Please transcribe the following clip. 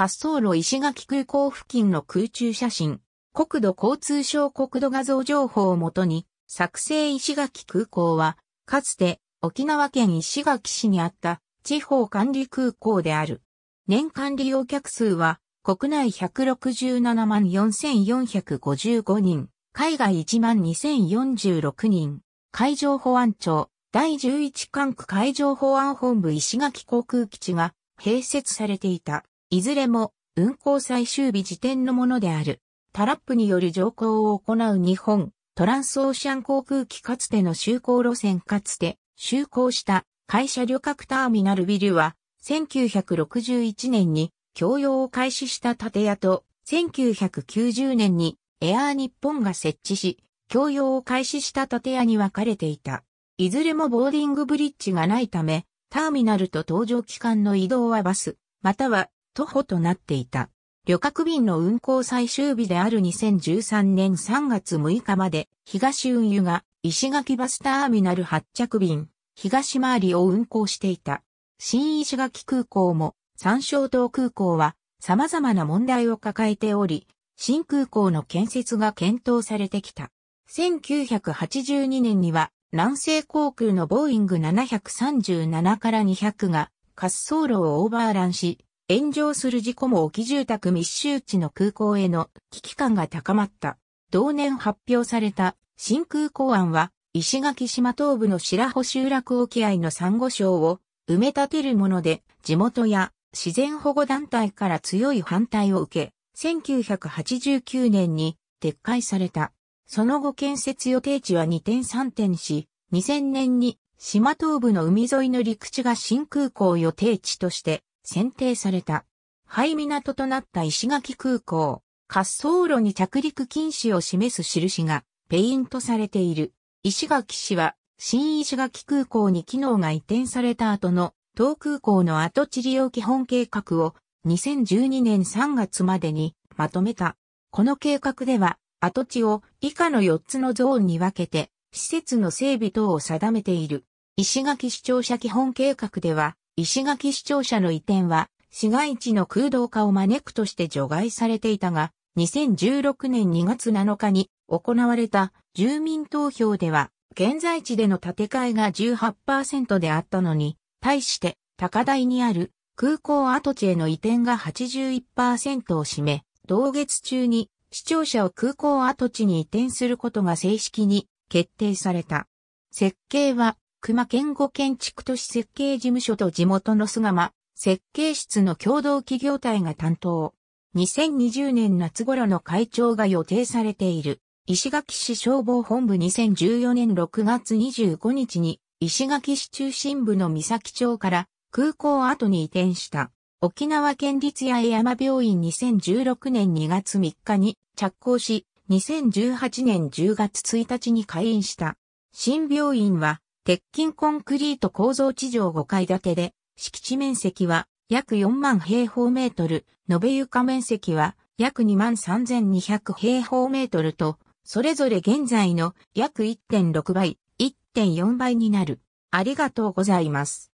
滑走路石垣空港付近の空中写真、国土交通省国土画像情報をもとに、作成石垣空港は、かつて沖縄県石垣市にあった地方管理空港である。年間利用客数は国内167万4455人、海外1万2046人、海上保安庁第11管区海上保安本部石垣航空基地が併設されていた。いずれも運行最終日時点のものである。タラップによる乗降を行う日本、トランスオーシャン航空機かつての就航路線かつて、就航した会社旅客ターミナルビルは、1961年に供用を開始した建屋と、1990年にエアー日本が設置し、供用を開始した建屋に分かれていた。いずれもボーディングブリッジがないため、ターミナルと搭乗期間の移動はバス、または徒歩となっていた。旅客便の運行最終日である2013年3月6日まで、東運輸が石垣バスターミナル発着便、東回りを運行していた。新石垣空港も、山椒島空港は、様々な問題を抱えており、新空港の建設が検討されてきた。1982年には、南西航空のボーイング737から200が、滑走路をオーバーランし、炎上する事故も起き住宅密集地の空港への危機感が高まった。同年発表された新空港案は、石垣島東部の白穂集落沖合の珊瑚礁を埋め立てるもので、地元や自然保護団体から強い反対を受け、1989年に撤回された。その後建設予定地は2点3点し、2000年に島東部の海沿いの陸地が新空港予定地として選定された。廃港となった石垣空港、滑走路に着陸禁止を示す印がペイントされている。石垣市は新石垣空港に機能が移転された後の東空港の跡地利用基本計画を2012年3月までにまとめた。この計画では跡地を以下の4つのゾーンに分けて施設の整備等を定めている。石垣市庁舎基本計画では石垣市庁舎の移転は、市街地の空洞化を招くとして除外されていたが、2016年2月7日に行われた住民投票では、現在地での建て替えが18%であったのに、対して高台にある空港跡地への移転が81%を占め、同月中に市庁舎を空港跡地に移転することが正式に決定された。設計は熊県後建築都市設計事務所と地元の巣間設計室の共同企業体が担当。2020年夏頃の会長が予定されている。石垣市消防本部2014年6月25日に石垣市中心部の三崎町から空港跡に移転した沖縄県立八重山病院2016年2月3日に着工し2018年10月1日に開院した新病院は鉄筋コンクリート構造地上5階建てで、敷地面積は約4万平方メートル、延べ床面積は約2万3200平方メートルと、それぞれ現在の約1.6倍、1.4倍になる。ありがとうございます。